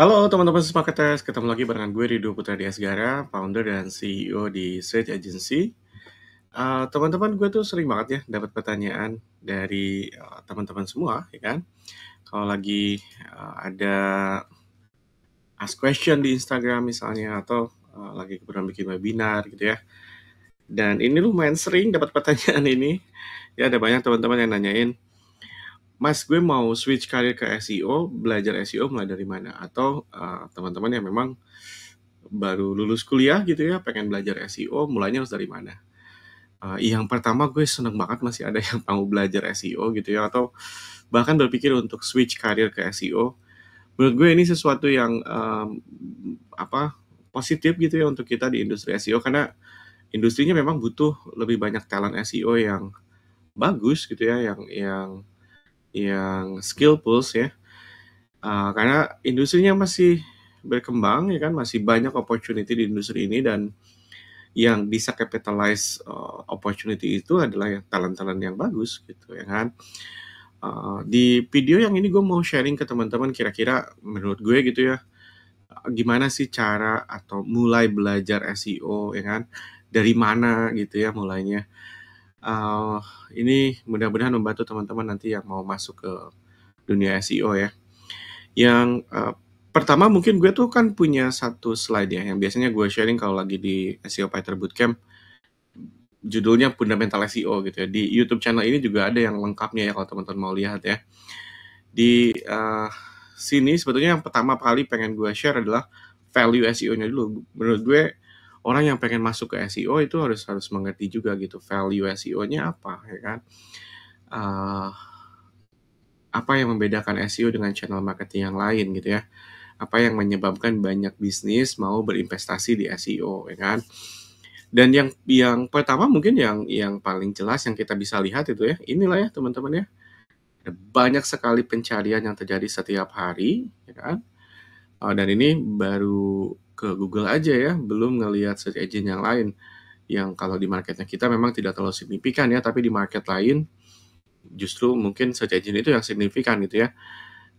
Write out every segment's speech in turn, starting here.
Halo teman-teman Smarketers, ketemu lagi barengan gue Ridho Putra Diasgara, founder dan CEO di Search Agency. teman eh, teman-teman gue tuh sering banget ya dapat pertanyaan dari teman eh, teman-teman semua, ya kan? Kalau lagi uh, ada ask question di Instagram misalnya, atau uh, lagi kebetulan bikin webinar gitu ya. Dan ini lumayan sering dapat pertanyaan ini. Ya ada banyak teman-teman yang nanyain, Mas gue mau switch karir ke SEO, belajar SEO mulai dari mana? Atau teman eh, teman-teman yang memang baru lulus kuliah gitu ya, pengen belajar SEO, mulainya harus dari mana? Uh, yang pertama gue seneng banget masih ada yang mau belajar SEO gitu ya, atau bahkan berpikir untuk switch karir ke SEO. Menurut gue ini sesuatu yang um, apa positif gitu ya untuk kita di industri SEO karena industrinya memang butuh lebih banyak talent SEO yang bagus gitu ya, yang yang yang skillful ya uh, karena industrinya masih berkembang ya kan masih banyak opportunity di industri ini dan yang bisa capitalize uh, opportunity itu adalah yang talent-talent yang bagus gitu ya kan. Uh, di video yang ini gue mau sharing ke teman-teman kira-kira menurut gue gitu ya gimana sih cara atau mulai belajar SEO ya kan dari mana gitu ya mulainya uh, ini mudah-mudahan membantu teman-teman nanti yang mau masuk ke dunia SEO ya. Yang uh, pertama mungkin gue tuh kan punya satu slide ya yang biasanya gue sharing kalau lagi di SEO Fighter Bootcamp judulnya Fundamental SEO gitu ya. Di YouTube channel ini juga ada yang lengkapnya ya kalau teman-teman mau lihat ya. Di uh, sini sebetulnya yang pertama kali pengen gue share adalah value SEO-nya dulu. Menurut gue orang yang pengen masuk ke SEO itu harus harus mengerti juga gitu value SEO-nya apa ya kan uh, apa yang membedakan SEO dengan channel marketing yang lain gitu ya apa yang menyebabkan banyak bisnis mau berinvestasi di SEO ya kan dan yang yang pertama mungkin yang yang paling jelas yang kita bisa lihat itu ya inilah ya teman-teman ya banyak sekali pencarian yang terjadi setiap hari ya kan ah, dan ini baru ke Google aja ya, belum ngelihat search engine yang lain. Yang kalau di marketnya kita memang tidak terlalu signifikan ya, tapi di market lain justru mungkin search engine itu yang signifikan gitu ya.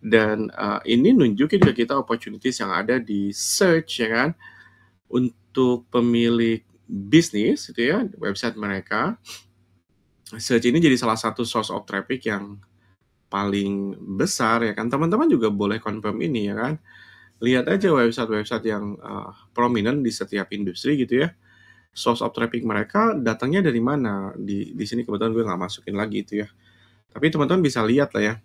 Dan uh, ini nunjukin juga kita opportunities yang ada di search ya kan untuk pemilik bisnis itu ya, website mereka. Search ini jadi salah satu source of traffic yang paling besar ya kan. Teman-teman juga boleh confirm ini ya kan lihat aja website-website yang uh, prominent di setiap industri gitu ya. Source of traffic mereka datangnya dari mana? Di di sini kebetulan gue nggak masukin lagi itu ya. Tapi teman-teman bisa lihat lah ya.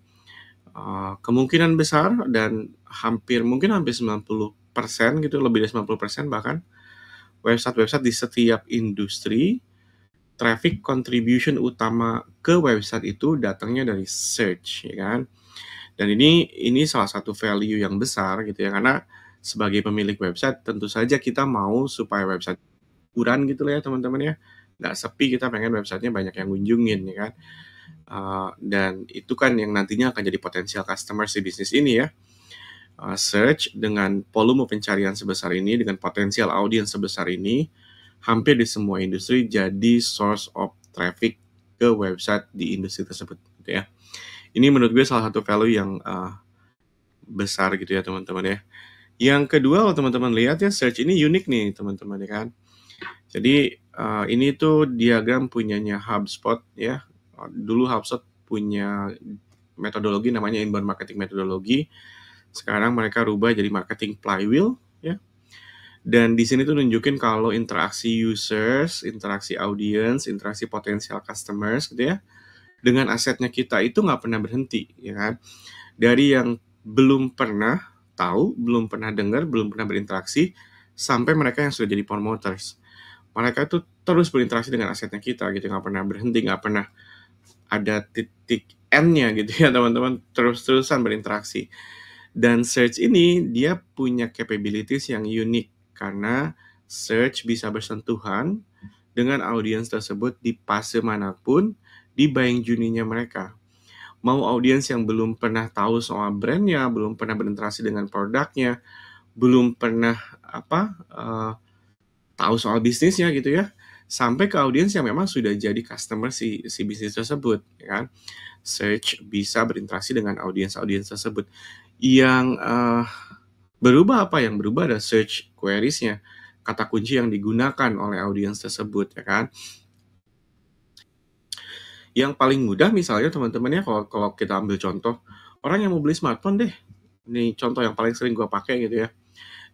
Uh, kemungkinan besar dan hampir mungkin hampir 90% gitu, lebih dari 90% bahkan website-website di setiap industri traffic contribution utama ke website itu datangnya dari search ya kan dan ini ini salah satu value yang besar gitu ya karena sebagai pemilik website tentu saja kita mau supaya website kurang gitu ya teman-teman ya nggak sepi kita pengen websitenya banyak yang kunjungin ya kan uh, dan itu kan yang nantinya akan jadi potensial customer si bisnis ini ya uh, search dengan volume pencarian sebesar ini dengan potensial audiens sebesar ini hampir di semua industri jadi source of traffic ke website di industri tersebut gitu ya ini menurut gue salah satu value yang uh, besar gitu ya teman-teman ya. Yang kedua kalau teman-teman lihat ya search ini unik nih teman-teman ya kan. Jadi uh, ini tuh diagram punyanya HubSpot ya. Dulu HubSpot punya metodologi namanya inbound marketing metodologi. Sekarang mereka rubah jadi marketing flywheel ya. Dan di sini tuh nunjukin kalau interaksi users, interaksi audience, interaksi potensial customers gitu ya dengan asetnya kita itu nggak pernah berhenti ya kan dari yang belum pernah tahu belum pernah dengar belum pernah berinteraksi sampai mereka yang sudah jadi promoters mereka itu terus berinteraksi dengan asetnya kita gitu nggak pernah berhenti nggak pernah ada titik n-nya gitu ya teman-teman terus-terusan berinteraksi dan search ini dia punya capabilities yang unik karena search bisa bersentuhan dengan audiens tersebut di fase manapun di buying journey-nya mereka. Mau audiens yang belum pernah tahu soal brandnya, belum pernah berinteraksi dengan produknya, belum pernah apa uh, tahu soal bisnisnya gitu ya, sampai ke audiens yang memang sudah jadi customer si si bisnis tersebut, ya kan? Search bisa berinteraksi dengan audiens-audiens tersebut. Yang uh, berubah apa? Yang berubah ada search queriesnya, kata kunci yang digunakan oleh audiens tersebut, ya kan? Yang paling mudah misalnya teman-teman ya kalau kalau kita ambil contoh orang yang mau beli smartphone deh. Ini contoh yang paling sering gue pakai gitu ya.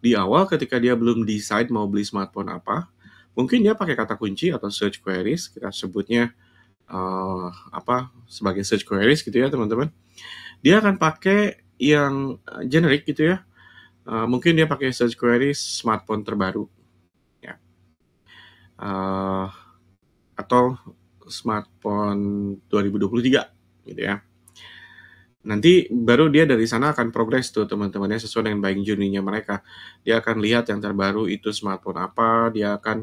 Di awal ketika dia belum decide mau beli smartphone apa, mungkin dia pakai kata kunci atau search queries kita sebutnya uh, apa sebagai search queries gitu ya teman-teman. Dia akan pakai yang eh, generik gitu ya. Uh, mungkin dia pakai search queries smartphone terbaru, ya. Uh, atau smartphone 2023 gitu ya. Nanti baru dia dari sana akan progres tuh teman-temannya sesuai dengan buying journey-nya mereka. Dia akan lihat yang terbaru itu smartphone apa, dia akan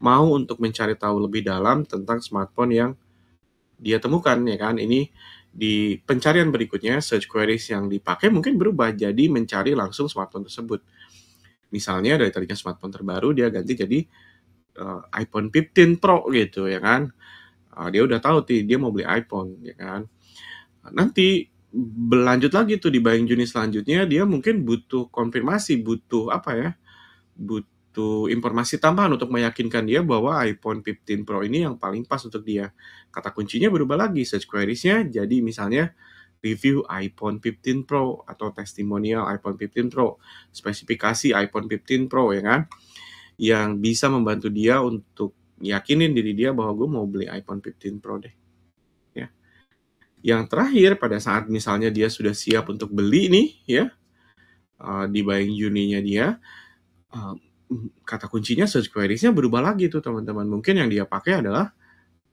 mau untuk mencari tahu lebih dalam tentang smartphone yang dia temukan ya kan. Ini di pencarian berikutnya search queries yang dipakai mungkin berubah jadi mencari langsung smartphone tersebut. Misalnya dari tadinya smartphone terbaru dia ganti jadi uh, iPhone 15 Pro gitu ya kan uh, dia udah tahu ti dia mau beli iPhone ya kan nanti berlanjut lagi tuh di buying journey selanjutnya dia mungkin butuh konfirmasi butuh apa ya butuh informasi tambahan untuk meyakinkan dia bahwa iPhone 15 Pro ini yang paling pas untuk dia kata kuncinya berubah lagi search queriesnya jadi misalnya review iPhone 15 Pro atau testimonial iPhone 15 Pro, spesifikasi iPhone 15 Pro ya kan, yang bisa membantu dia untuk yakinin diri dia bahwa gue mau beli iPhone 15 Pro deh. Ya. Yang terakhir pada saat misalnya dia sudah siap untuk beli nih ya uh, di buying Juninya dia uh, kata kuncinya search queriesnya berubah lagi tuh teman-teman. Mungkin yang dia pakai adalah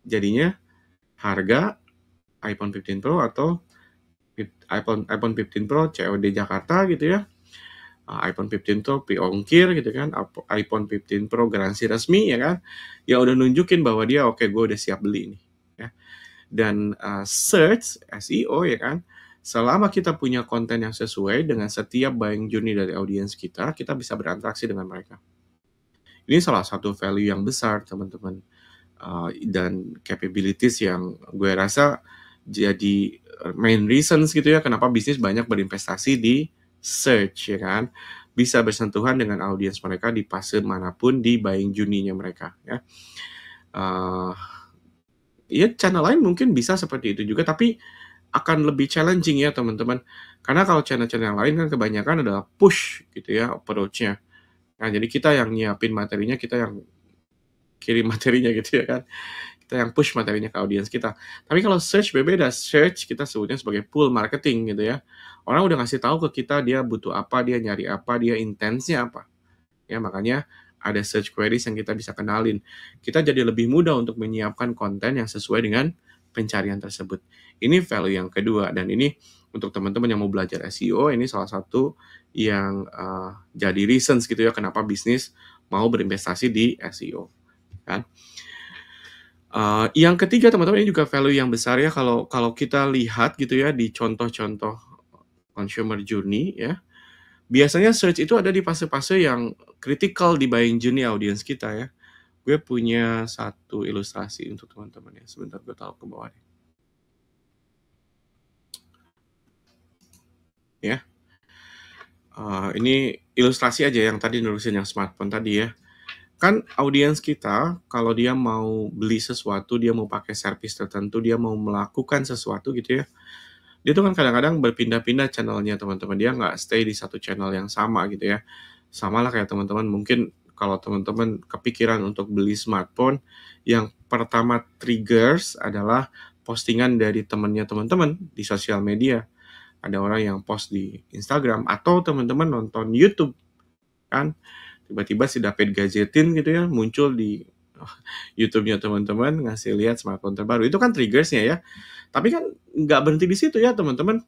jadinya harga iPhone 15 Pro atau iPhone iPhone 15 Pro COD Jakarta gitu ya Ah, iPhone 15 Pro piongkir ongkir gitu kan, iPhone 15 Pro garansi resmi ya kan, ya udah nunjukin bahwa dia oke okay, gue udah siap beli nih. Ya. Dan uh, search SEO ya kan, selama kita punya konten yang sesuai dengan setiap buying journey dari audiens kita, kita bisa berinteraksi dengan mereka. Ini salah satu value yang besar teman-teman uh, dan capabilities yang gue rasa jadi main reasons gitu ya kenapa bisnis banyak berinvestasi di search ya kan bisa bersentuhan dengan audiens mereka di fase manapun di buying juninya mereka ya uh, ya channel lain mungkin bisa seperti itu juga tapi akan lebih challenging ya teman-teman karena kalau channel-channel yang lain kan kebanyakan adalah push gitu ya approach nah jadi kita yang nyiapin materinya kita yang kirim materinya gitu ya kan kita yang push materinya ke audiens kita. Tapi kalau search berbeda, search kita sebutnya sebagai pull marketing gitu ya. Orang udah ngasih tahu ke kita dia butuh apa, dia nyari apa, dia intensnya apa. Ya makanya ada search queries yang kita bisa kenalin. Kita jadi lebih mudah untuk menyiapkan konten yang sesuai dengan pencarian tersebut. Ini value yang kedua dan ini untuk teman-teman yang mau belajar SEO ini salah satu yang uh, jadi reasons gitu ya kenapa bisnis mau berinvestasi di SEO kan. Uh, yang ketiga teman-teman ini juga value yang besar ya kalau kalau kita lihat gitu ya di contoh-contoh consumer journey ya. Biasanya search itu ada di fase-fase yang critical di buying journey audience kita ya. Gue punya satu ilustrasi untuk teman-teman ya. Sebentar gue taruh ke bawah nih. Ya. Uh, ini ilustrasi aja yang tadi nulisin yang smartphone tadi ya kan audiens kita kalau dia mau beli sesuatu, dia mau pakai servis tertentu, dia mau melakukan sesuatu gitu ya. Dia tuh kan kadang-kadang berpindah-pindah channelnya teman-teman. Dia nggak stay di satu channel yang sama gitu ya. Sama lah kayak teman-teman mungkin kalau teman-teman kepikiran untuk beli smartphone, yang pertama triggers adalah postingan dari temannya teman-teman di sosial media. Ada orang yang post di Instagram atau teman-teman nonton YouTube kan tiba-tiba si David Gadgetin gitu ya muncul di oh, YouTube-nya teman-teman ngasih lihat smartphone terbaru itu kan triggersnya ya tapi kan nggak berhenti di situ ya teman-teman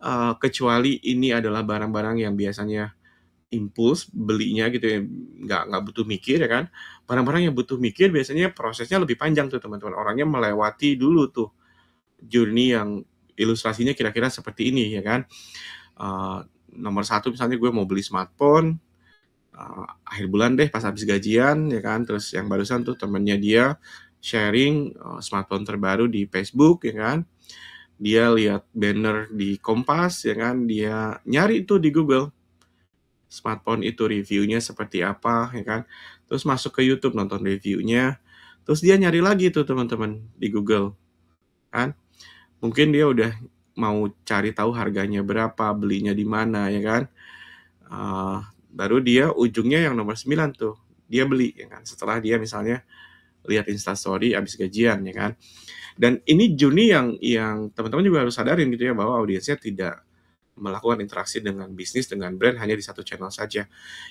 uh, kecuali ini adalah barang-barang yang biasanya impuls belinya gitu ya nggak nggak butuh mikir ya kan barang-barang yang butuh mikir biasanya prosesnya lebih panjang tuh teman-teman orangnya melewati dulu tuh journey yang ilustrasinya kira-kira seperti ini ya kan uh, nomor satu misalnya gue mau beli smartphone uh, akhir bulan deh pas habis gajian ya kan terus yang barusan tuh temennya dia sharing uh, smartphone terbaru di Facebook ya kan dia lihat banner di Kompas ya kan dia nyari itu di Google smartphone itu reviewnya seperti apa ya kan terus masuk ke YouTube nonton reviewnya terus dia nyari lagi tuh teman-teman di Google kan mungkin dia udah mau cari tahu harganya berapa belinya di mana ya kan uh, baru dia ujungnya yang nomor 9 tuh dia beli ya kan setelah dia misalnya lihat instastory habis gajian ya kan dan ini Juni yang yang teman-teman juga harus sadarin gitu ya bahwa audiensnya tidak melakukan interaksi dengan bisnis dengan brand hanya di satu channel saja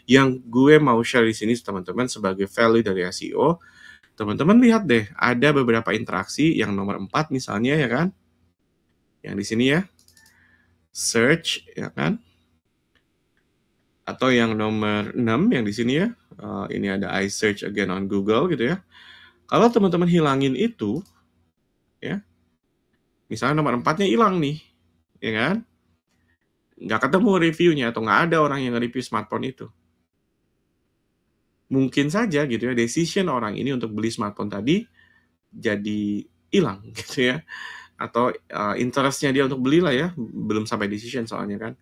yang gue mau share di sini teman-teman sebagai value dari SEO teman-teman lihat deh ada beberapa interaksi yang nomor 4 misalnya ya kan yang di sini ya search ya kan atau yang nomor 6 yang di sini ya. Uh, ini ada I search again on Google gitu ya. Kalau teman-teman hilangin itu ya. Misalnya nomor 4-nya hilang nih, ya kan? Nggak ketemu reviewnya atau nggak ada orang yang nge-review smartphone itu. Mungkin saja gitu ya, decision orang ini untuk beli smartphone tadi jadi hilang gitu ya. Atau uh, interestnya dia untuk belilah ya, belum sampai decision soalnya kan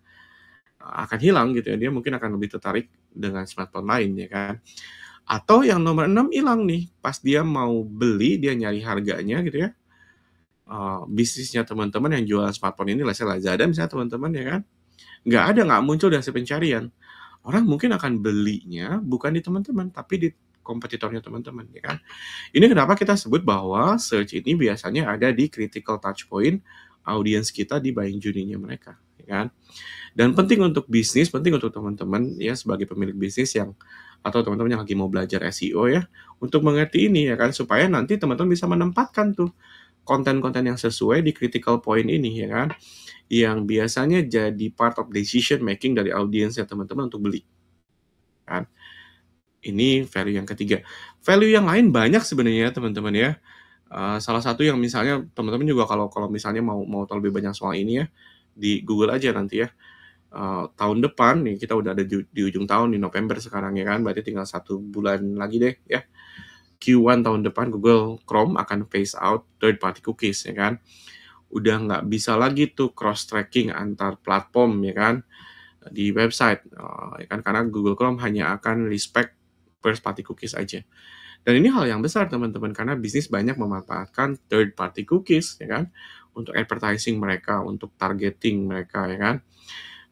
akan hilang gitu ya dia mungkin akan lebih tertarik dengan smartphone lain ya kan atau yang nomor 6 hilang nih pas dia mau beli dia nyari harganya gitu ya uh, bisnisnya teman-teman yang jual smartphone ini lah Lazada misalnya teman-teman ya kan nggak ada nggak muncul di hasil pencarian orang mungkin akan belinya bukan di teman-teman tapi di kompetitornya teman-teman ya kan ini kenapa kita sebut bahwa search ini biasanya ada di critical touch point audiens kita di buying journey-nya mereka, ya kan? Dan penting untuk bisnis, penting untuk teman-teman ya sebagai pemilik bisnis yang atau teman-teman yang lagi mau belajar SEO ya untuk mengerti ini ya kan supaya nanti teman-teman bisa menempatkan tuh konten-konten yang sesuai di critical point ini ya kan yang biasanya jadi part of decision making dari audiens ya teman-teman untuk beli kan ini value yang ketiga value yang lain banyak sebenarnya teman-teman ya Eh, salah satu yang misalnya teman-teman juga kalau kalau misalnya mau mau tahu lebih banyak soal ini ya di Google aja nanti ya. Uh, tahun depan nih kita udah ada di, di ujung tahun di November sekarang ya kan berarti tinggal satu bulan lagi deh ya Q1 tahun depan Google Chrome akan phase out third party cookies ya kan udah nggak bisa lagi tuh cross tracking antar platform ya kan di website uh, ya kan karena Google Chrome hanya akan respect first party cookies aja dan ini hal yang besar teman-teman karena bisnis banyak memanfaatkan third party cookies ya kan untuk advertising mereka, untuk targeting mereka ya kan.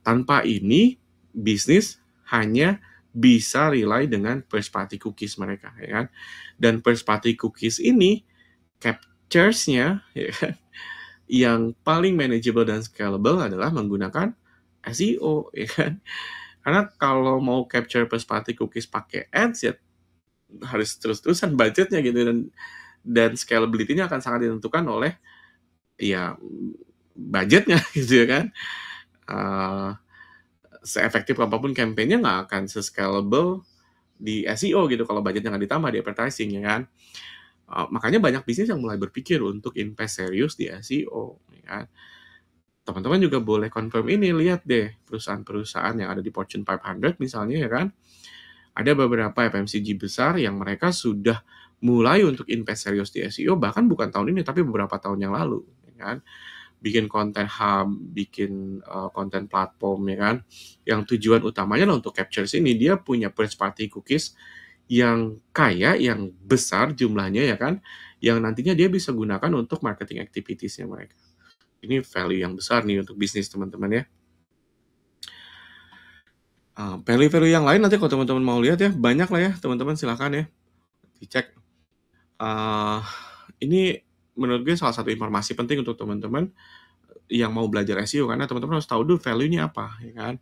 Tanpa ini bisnis hanya bisa rely dengan first party cookies mereka ya kan. Dan first party cookies ini captures-nya ya kan yang paling manageable dan scalable adalah menggunakan SEO ya kan. Karena kalau mau capture first party cookies pakai ads ya harus terus-terusan budgetnya gitu dan dan scalability-nya akan sangat ditentukan oleh ya budgetnya gitu ya kan uh, seefektif apapun kampanyenya nggak akan sescalable di SEO gitu kalau budgetnya nggak ditambah di advertising ya kan uh, makanya banyak bisnis yang mulai berpikir untuk invest serius di SEO ya kan teman-teman juga boleh confirm ini lihat deh perusahaan-perusahaan yang ada di Fortune 500 misalnya ya kan ada beberapa FMCG besar yang mereka sudah mulai untuk invest serius di SEO bahkan bukan tahun ini tapi beberapa tahun yang lalu ya kan bikin konten hub bikin uh, konten platform ya kan yang tujuan utamanya lah untuk capture ini dia punya first party cookies yang kaya yang besar jumlahnya ya kan yang nantinya dia bisa gunakan untuk marketing activitiesnya mereka ini value yang besar nih untuk bisnis teman-teman ya value-value ah, uh, yang lain nanti kalau teman-teman mau lihat ya banyak lah ya teman-teman silahkan ya dicek uh, ini menurut gue salah satu informasi penting untuk teman-teman yang mau belajar SEO karena teman-teman harus tahu dulu value-nya apa ya kan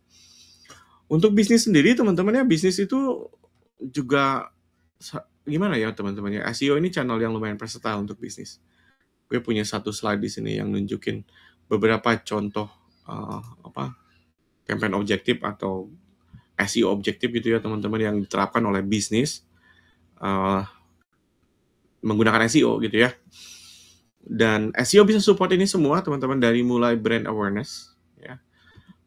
untuk bisnis sendiri teman-teman ya bisnis itu juga gimana ya teman-teman ya SEO ini channel yang lumayan versatile untuk bisnis gue punya satu slide di sini yang nunjukin beberapa contoh uh, apa campaign objektif atau SEO objektif gitu ya teman-teman yang diterapkan oleh bisnis uh, menggunakan SEO gitu ya. Dan SEO bisa support ini semua teman-teman dari mulai brand awareness ya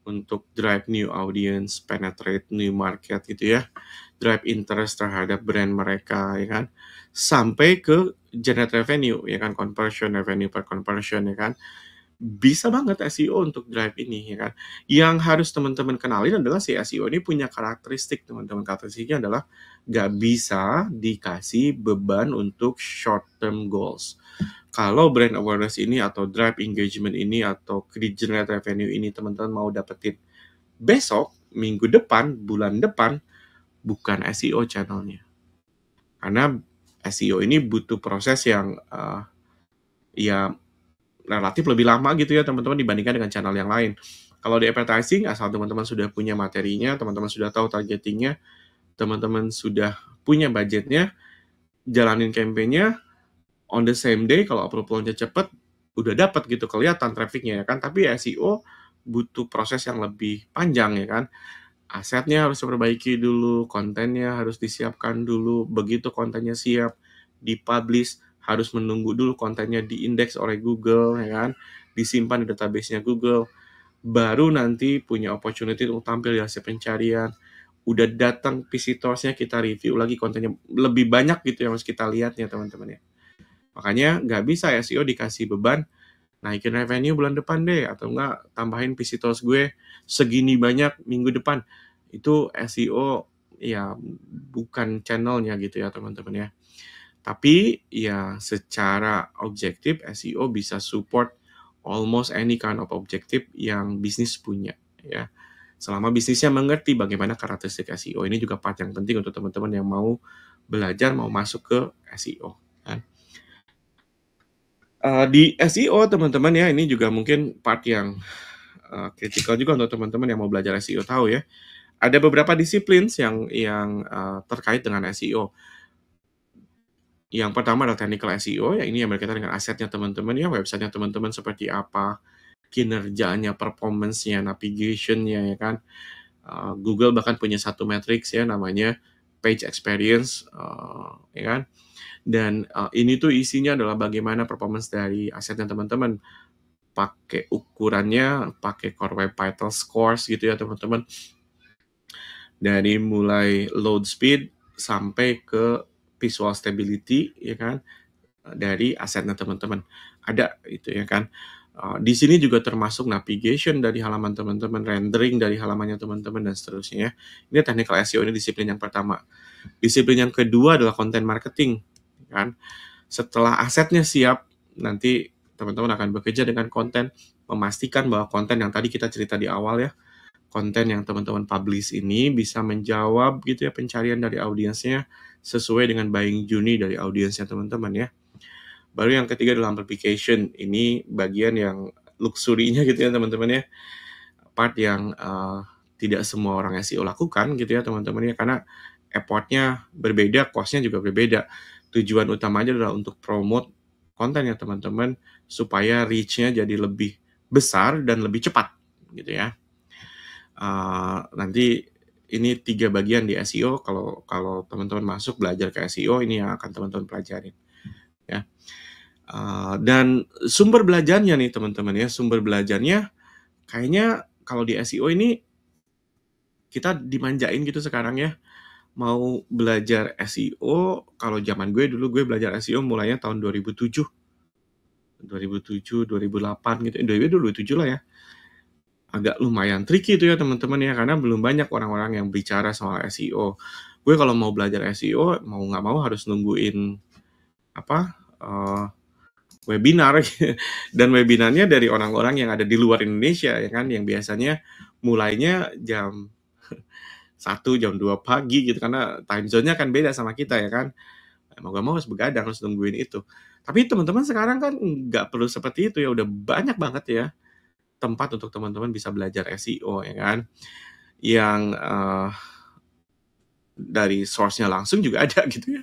untuk drive new audience, penetrate new market gitu ya. Drive interest terhadap brand mereka ya kan. Sampai ke generate revenue ya kan conversion revenue per conversion ya kan bisa banget SEO untuk drive ini ya kan. Yang harus teman-teman kenalin adalah si SEO ini punya karakteristik teman-teman. Karakteristiknya adalah nggak bisa dikasih beban untuk short term goals. Kalau brand awareness ini atau drive engagement ini atau generate revenue ini teman-teman mau dapetin besok, minggu depan, bulan depan, bukan SEO channelnya. Karena SEO ini butuh proses yang uh, ya relatif lebih lama gitu ya teman-teman dibandingkan dengan channel yang lain. Kalau di advertising, asal teman-teman sudah punya materinya, teman-teman sudah tahu targetingnya, teman-teman sudah punya budgetnya, jalanin campaignnya, on the same day kalau approval nya cepat, udah dapat gitu, kelihatan trafficnya ya kan. Tapi SEO butuh proses yang lebih panjang ya kan. Asetnya harus diperbaiki dulu, kontennya harus disiapkan dulu, begitu kontennya siap, dipublish, harus menunggu dulu kontennya diindeks oleh Google ya kan disimpan di database-nya Google baru nanti punya opportunity untuk tampil di hasil pencarian udah datang visitorsnya kita review lagi kontennya lebih banyak gitu yang harus kita lihat ya teman-teman ya makanya nggak bisa SEO dikasih beban naikin revenue bulan depan deh atau enggak tambahin visitors gue segini banyak minggu depan itu SEO ya bukan channelnya gitu ya teman-teman ya tapi ya secara objektif SEO bisa support almost any kind of objective yang bisnis punya ya. Selama bisnisnya mengerti bagaimana karakteristik SEO ini juga part yang penting untuk teman-teman yang mau belajar mau masuk ke SEO kan. Uh, di SEO teman-teman ya ini juga mungkin part yang uh, juga untuk teman-teman yang mau belajar SEO tahu ya. Ada beberapa disiplin yang yang uh, terkait dengan SEO yang pertama adalah technical SEO, ya ini yang berkaitan dengan asetnya teman-teman, ya websitenya teman-teman seperti apa, kinerjanya, performance-nya, navigation-nya, ya kan. Uh, Google bahkan punya satu matrix ya namanya page experience, uh, ya kan. Dan uh, ini tuh isinya adalah bagaimana performance dari asetnya teman-teman pakai ukurannya, pakai Core Web Vital Scores gitu ya teman-teman. Dari mulai load speed sampai ke visual stability ya kan eh, dari asetnya teman-teman ada itu ya kan eh, di sini juga termasuk navigation dari halaman teman-teman rendering dari halamannya teman-teman dan seterusnya ya. ini technical SEO ini disiplin yang pertama disiplin yang kedua adalah content marketing ya kan setelah asetnya siap nanti teman-teman akan bekerja dengan konten memastikan bahwa konten yang tadi kita cerita di awal ya konten yang teman-teman publish ini bisa menjawab gitu ya pencarian dari audiensnya sesuai dengan buying journey dari audiensnya teman-teman ya. Baru yang ketiga adalah amplification. Ini bagian yang luxury-nya gitu ya teman-teman ya. Part yang uh, tidak semua orang SEO lakukan gitu ya teman-teman ya karena effortnya berbeda, cost-nya juga berbeda. Tujuan utamanya adalah untuk promote konten ya teman-teman supaya reach-nya jadi lebih besar dan lebih cepat gitu ya. Eh, nanti ini tiga bagian di SEO kalau kalau teman-teman masuk belajar ke SEO ini yang akan teman-teman pelajarin ya uh, dan sumber belajarnya nih teman-teman ya sumber belajarnya kayaknya kalau di SEO ini kita dimanjain gitu sekarang ya mau belajar SEO kalau zaman gue dulu gue belajar SEO mulainya tahun 2007 2007 2008 gitu 2007 eh, lah ya agak lumayan tricky itu ya teman-teman ya karena belum banyak orang-orang yang bicara soal SEO. Gue kalau mau belajar SEO mau nggak mau harus nungguin apa uh, webinar dan webinarnya dari orang-orang yang ada di luar Indonesia ya kan yang biasanya mulainya jam satu jam dua pagi gitu karena time zone-nya kan beda sama kita ya kan mau gak mau harus begadang harus nungguin itu tapi teman-teman sekarang kan nggak perlu seperti itu ya udah banyak banget ya tempat untuk teman-teman bisa belajar SEO ya kan yang uh, dari source-nya langsung juga ada gitu ya.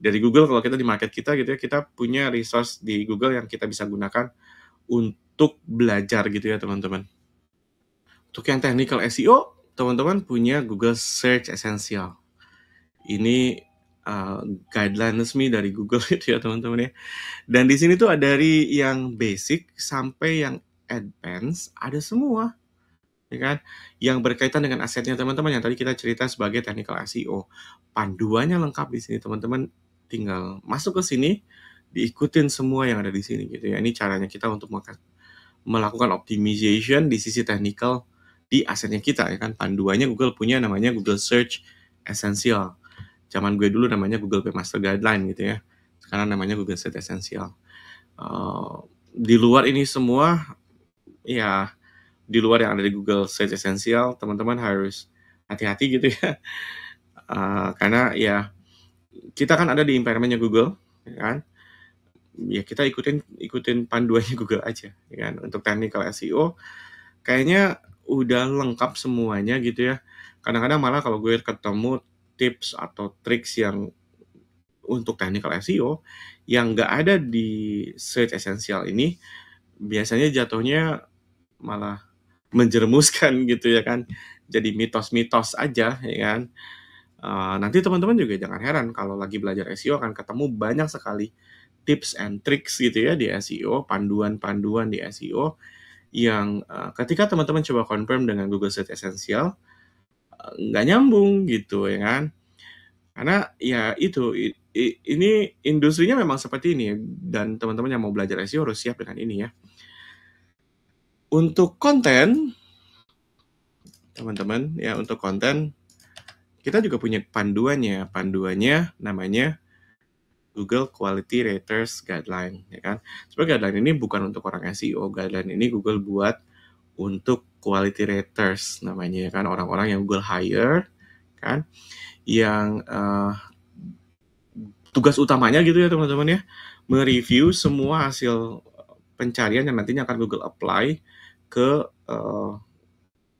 Dari Google kalau kita di market kita gitu ya, kita punya resource di Google yang kita bisa gunakan untuk belajar gitu ya teman-teman. Untuk yang technical SEO, teman-teman punya Google Search Essential. Ini uh, eh, guideline resmi dari Google gitu ya teman-teman ya. Dan di sini tuh ada dari yang basic sampai yang advance ada semua ya kan yang berkaitan dengan asetnya teman-teman yang tadi kita cerita sebagai technical SEO panduannya lengkap di sini teman-teman tinggal masuk ke sini diikutin semua yang ada di sini gitu ya ini caranya kita untuk melakukan optimization di sisi technical di asetnya kita ya kan panduannya Google punya namanya Google Search Essential zaman gue dulu namanya Google Webmaster Guideline gitu ya sekarang namanya Google Search Essential uh, di luar ini semua ya di luar yang ada di Google Search Essential, teman-teman harus hati-hati gitu ya. Uh, karena ya kita kan ada di impairmentnya Google, ya kan? Ya kita ikutin ikutin panduannya Google aja, ya kan? Untuk technical SEO, kayaknya udah lengkap semuanya gitu ya. Kadang-kadang malah kalau gue ketemu tips atau triks yang untuk technical SEO yang nggak ada di search essential ini, biasanya jatuhnya malah menjermuskan gitu ya kan jadi mitos-mitos aja ya kan uh, nanti teman-teman juga jangan heran kalau lagi belajar SEO akan ketemu banyak sekali tips and tricks gitu ya di SEO panduan-panduan di SEO yang uh, ketika teman-teman coba confirm dengan Google Search Essential uh, nyambung gitu ya kan karena ya itu i, i, ini industrinya memang seperti ini dan teman-teman yang mau belajar SEO harus siap dengan ini ya untuk konten teman-teman ya untuk konten kita juga punya panduannya panduannya namanya Google Quality Raters Guideline ya kan sebenarnya guideline ini bukan untuk orang SEO guideline ini Google buat untuk quality raters namanya ya kan orang-orang yang Google hire kan yang uh, tugas utamanya gitu ya teman-teman ya mereview semua hasil eh, pencarian yang nantinya akan Google apply ke uh,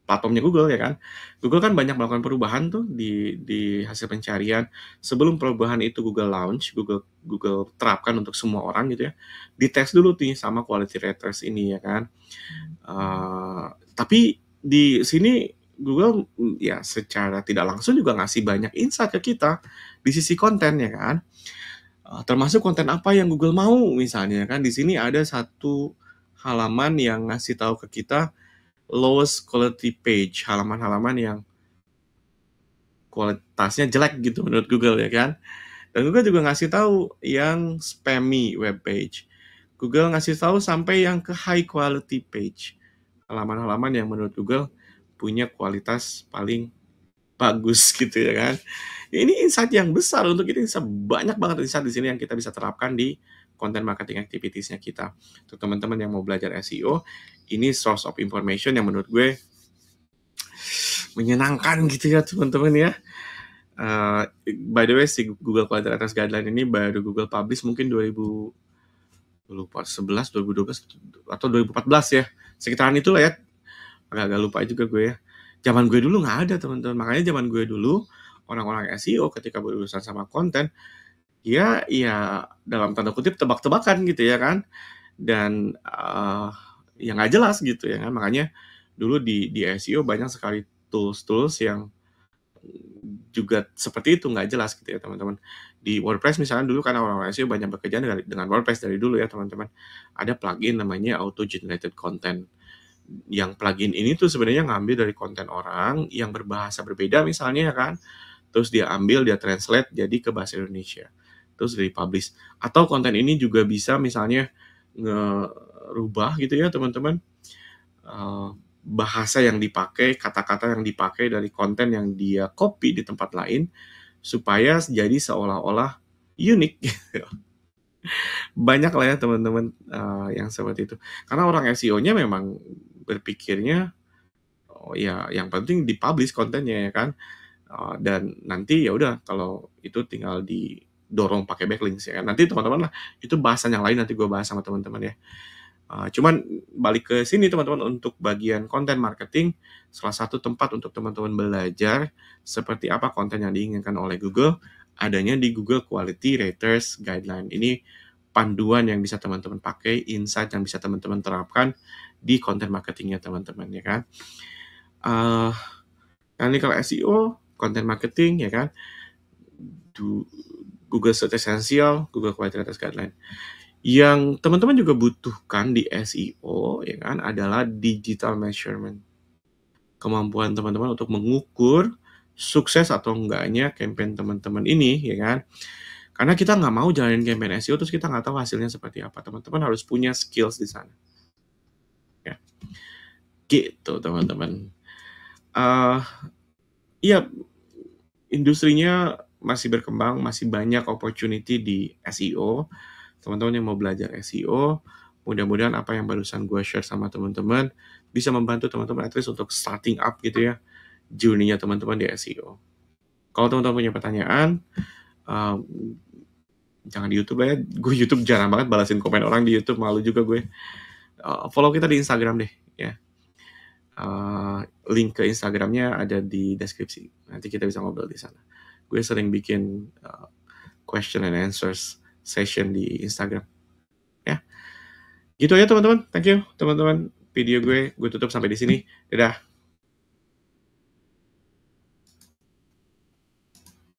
platformnya Google ya kan. Google kan banyak melakukan perubahan tuh di di hasil pencarian. Sebelum perubahan itu Google launch, Google Google terapkan untuk semua orang gitu ya. di Dites dulu nih sama quality raters ini ya kan. Uh, tapi di sini Google ya secara tidak langsung juga ngasih banyak insight ke kita di sisi konten ya kan. Uh, termasuk konten apa yang Google mau misalnya ya kan. Di sini ada satu halaman yang ngasih tahu ke kita lowest quality page, halaman-halaman yang kualitasnya jelek gitu menurut Google ya kan. Dan Google juga ngasih tahu yang spammy web page. Google ngasih tahu sampai yang ke high quality page. Halaman-halaman yang menurut Google punya kualitas paling bagus gitu ya kan. Ini insight yang besar untuk kita bisa banyak banget insight di sini yang kita bisa terapkan di konten marketing activitiesnya kita. Untuk teman-teman yang mau belajar SEO, ini source of information yang menurut gue menyenangkan gitu ya teman-teman ya. Uh, by the way si Google Quadratus Guideline ini baru Google publish mungkin 2000 lupa 11 2012 atau 2014 ya sekitaran itu lah ya agak-agak lupa juga gue ya zaman gue dulu nggak ada teman-teman makanya zaman gue dulu orang-orang SEO ketika berurusan sama konten ya ya dalam tanda kutip tebak-tebakan gitu ya kan dan uh, eh, yang nggak jelas gitu ya kan makanya dulu di di SEO banyak sekali tools-tools yang juga seperti itu nggak jelas gitu ya teman-teman di WordPress misalnya dulu karena orang-orang SEO banyak bekerja dengan, dengan WordPress dari dulu ya teman-teman ada plugin namanya auto generated content yang plugin ini tuh sebenarnya ngambil dari konten orang yang berbahasa berbeda misalnya ya kan. Terus dia ambil, dia translate jadi ke bahasa Indonesia. Terus di publish. Atau konten ini juga bisa misalnya ngerubah gitu ya teman-teman. Eh, bahasa yang dipakai, kata-kata yang dipakai dari konten yang dia copy di tempat lain supaya jadi seolah-olah unik. Gitu. Banyak lah ya teman-teman uh, yang seperti itu. Karena orang SEO-nya memang berpikirnya oh ya yang penting dipublish kontennya ya kan uh, dan nanti ya udah kalau itu tinggal didorong pakai backlinks ya kan nanti teman-teman lah itu bahasan yang lain nanti gue bahas sama teman-teman ya uh, cuman balik ke sini teman-teman untuk bagian konten marketing salah satu tempat untuk teman-teman belajar seperti apa konten yang diinginkan oleh Google adanya di Google Quality Raters Guideline ini panduan yang bisa teman-teman pakai, insight yang bisa teman-teman terapkan di konten marketingnya teman-teman ya kan. Uh, ini kalau SEO, konten marketing ya kan, Do, Google Search Essential, Google Quadratus Guideline. Yang teman-teman juga butuhkan di SEO ya kan adalah digital measurement. Kemampuan teman-teman untuk mengukur sukses atau enggaknya campaign teman-teman ini ya kan. Karena kita nggak mau jalanin campaign SEO terus kita nggak tahu hasilnya seperti apa. Teman-teman harus punya skills di sana. Gitu teman-teman. Uh, ya industrinya masih berkembang, masih banyak opportunity di SEO. Teman-teman yang mau belajar SEO, mudah-mudahan apa yang barusan gue share sama teman-teman bisa membantu teman-teman at least untuk starting up gitu ya journey-nya teman-teman di SEO. Kalau teman-teman punya pertanyaan, um, jangan di YouTube lah ya. Gue YouTube jarang banget balasin komen orang di YouTube, malu juga gue uh, follow kita di Instagram deh ya. Uh, link ke Instagramnya ada di deskripsi. Nanti kita bisa ngobrol di sana. Gue sering bikin uh, question and answers session di Instagram. Ya, gitu ya teman-teman. Thank you teman-teman. Video gue gue tutup sampai di sini. Dadah.